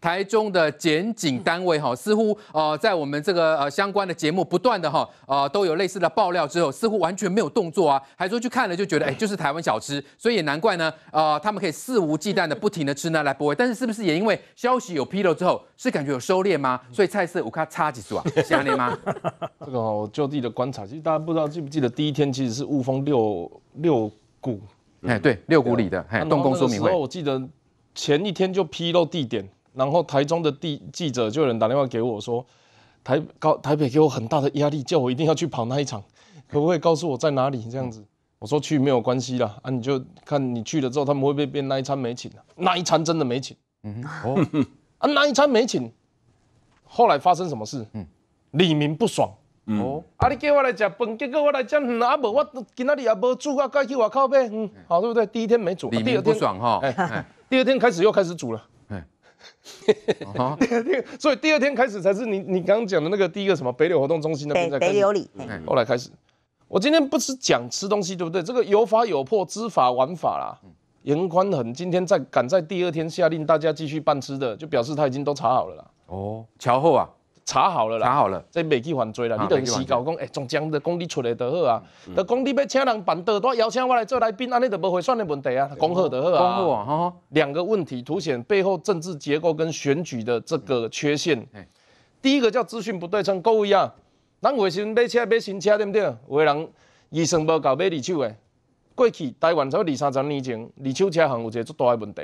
台中的检警单位哈，似乎呃在我们这个呃相关的节目不断的哈呃都有类似的爆料之后，似乎完全没有动作啊，还说去看了就觉得哎就是台湾小吃，所以也难怪呢呃他们可以肆无忌惮的不停的吃呢来不会，但是是不是也因为消息有披露之后是感觉有收敛吗？所以菜色我看差几桌下列吗？这个我就地的观察，其实大家不知道记不记得第一天其实是雾峰六六股哎对六股里的动工说明会，我记得前一天就披露地点。然后台中的地记者就有人打电话给我说，台高台北给我很大的压力，叫我一定要去跑那一场，可不可以告诉我在哪里？这样子，我说去没有关系啦，啊你就看你去了之后，他们会不会变那一餐没请啊？那一餐真的没请，嗯，哦啊那一餐没请，后来发生什么事？嗯，李明不爽，哦，啊你叫我来吃饭，结果我来吃，啊伯我今天你也无煮，我该去我靠买，嗯，好对不对？第一天没煮，第二不爽哈，哎，第二天开始又开始煮了。好，所以第二天开始才是你你刚刚讲的那个第一个什么北柳活动中心那边北柳里，后来开始，我今天不是讲吃东西，对不对？这个有法有破，知法玩法啦。严宽很今天在赶在第二天下令大家继续办吃的，就表示他已经都查好了啦。哦，桥后啊。查好了啦，查好了，即未去犯罪啦。你等于虚讲，哎，从江的讲你出来就好啊。就讲你要请人办桌，都邀请我来做来宾，安尼就无会算的问题啊。讲好就好啊！讲好啊！两个问题凸显背后政治结构跟选举的这个缺陷。第一个叫资讯不对称，各位啊，咱为时买车买新车对不对？有个人预算无够买二手的。过去台湾在二三十年前，二手车行有一个足大的问题：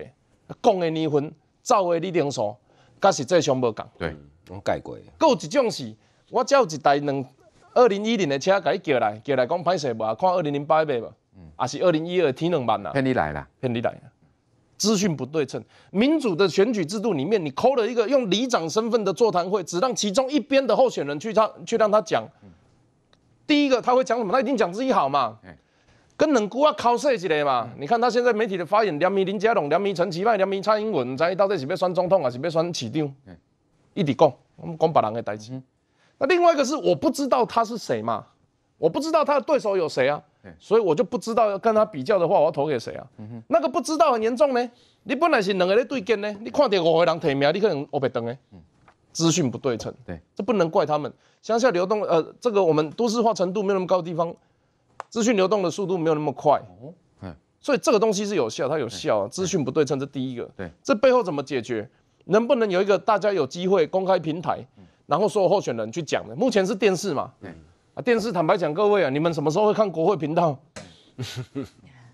讲的年份，走的里程数，甲实际上无共。对。我改过，搁有一种是，我只照一台两二零一零的车改叫来，叫来讲拍摄无，看二零零八的没，啊是二零一二天两万呐。偏理来啦，骗你来了，资讯不对称，民主的选举制度里面，你扣了一个用里长身份的座谈会，只让其中一边的候选人去他去让他讲。第一个他会讲什么？他一定讲自己好嘛。跟冷姑啊，考试一类嘛。你看他现在媒体的发言，连林仁杰拢，连陈其迈，连蔡英文，唔知到底是要选总统还是要选市长。一直共，我们光把人给代起。那另外一个是，我不知道他是谁嘛，我不知道他的对手有谁啊，所以我就不知道要跟他比较的话，我要投给谁啊？那个不知道很严重呢。你本来是两个人在对干呢，你看到五个人提名，你可能我白等呢。资讯不对称，对，这不能怪他们。乡下流动，呃，这个我们都市化程度没有那么高的地方，资讯流动的速度没有那么快。所以这个东西是有效，它有效啊。资讯不对称，这第一个，对，这背后怎么解决？能不能有一个大家有机会公开平台，然后所有候选人去讲的？目前是电视嘛？啊，电视坦白讲，各位啊，你们什么时候会看国会频道？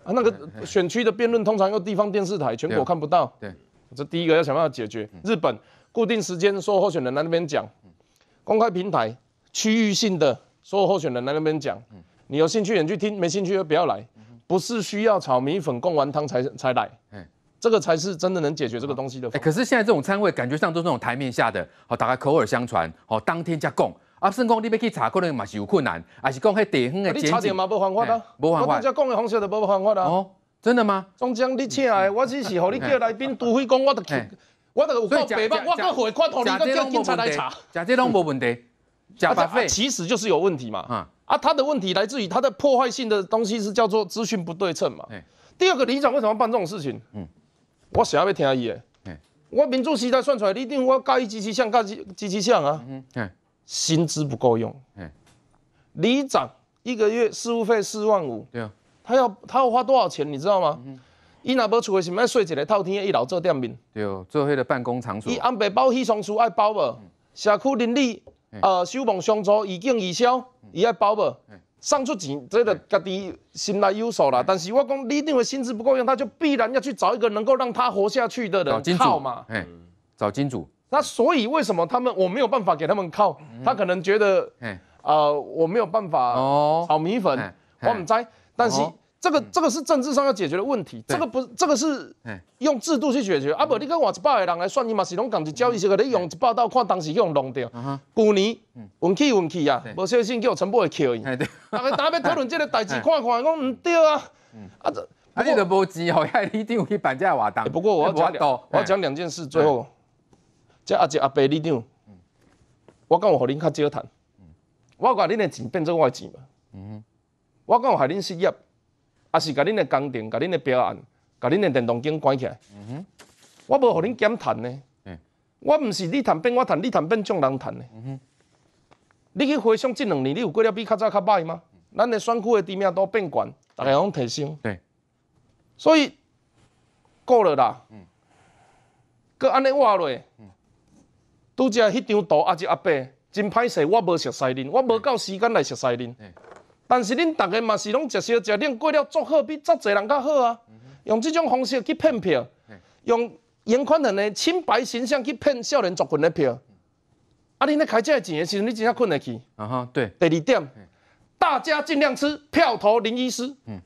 啊，那个选区的辩论通常用地方电视台，全国看不到。对，这第一个要想办法解决。日本固定时间，所有候选人在那边讲，公开平台，区域性的所有候选人在那边讲。你有兴趣你去听，没兴趣就不要来。不是需要炒米粉供完汤才才来。这个才是真的能解决这个东西的。哎，可是现在这种餐会感觉上都是那种台面下的，好打开口耳相传，好当天加供。啊，生光你要去查，可能有是有困难，还是讲迄地方的你查点嘛，无办法啊，无办法。我大家讲的方式就无办法啦。哦，真的吗？中江，你请来，我只是好，你叫来宾都去讲我的，我的有告北方，我更会我同你叫警察来查。假这拢无问题，假我其实就是有问题嘛。啊，啊，他的问题来自于他的破坏性的东西是叫做资讯不对称嘛。哎，第二个李总为什么办这种事情？嗯。我啥要听伊的？我民主时代算出来，你定我介几支项，介几几支项啊？嗯，薪资不够用。嗯，里长一个月事务费四万五。对啊，他要他要花多少钱，你知道吗？嗯，伊若波厝诶，是卖税一个透天，诶，伊老做店面。对做迄个办公场所。伊安排包西装书爱包无？社区邻里呃守望相助，移建移销，伊爱包无？上出几这的家底，心来忧愁了。但是我公，你认为薪资不够用，他就必然要去找一个能够让他活下去的人靠嘛？哎，找金主。那所以为什么他们我没有办法给他们靠？他可能觉得，哎，啊，我没有办法炒米粉，我唔知。但是。这个这个是政治上要解决的问题，这个不是这个是用制度去解决啊不，你跟一百个人来算一嘛是拢共一交易是可你用一百道看当时用弄到，去年运气运气啊，无小心叫陈伯会扣伊，大家要讨论这个代志，看看讲唔对啊，啊这不过无钱，哦，因为一定要去办这个活动。不过我要 讲，我要讲两件事，最后，这阿姐阿伯，你听，我讲我和你较少谈，我讲你的钱变成我的钱嘛，我讲我害恁失业。啊！是甲恁的工程、甲恁的标案、甲恁的电动机关起来。嗯哼，我无互恁减碳呢。嗯，我毋是你谈变，我谈你谈变，种人谈呢。嗯哼，你去回想这两年，你有过了比较早较歹吗？咱的选区的地面都变悬，逐个拢提升。对，所以够了啦。嗯，搁安尼话嗯，拄则迄张图，阿叔阿伯真歹势，我无熟悉恁，我无够时间来学西林。但是恁大家嘛是拢食烧食恁过了祝贺比真侪人较好啊！用这种方式去骗票，用严宽人的清白形象去骗少年族群的票，啊！恁开这钱的时阵，你真正困得去。啊哈，对。第二点，大家尽量吃票头零一嗯。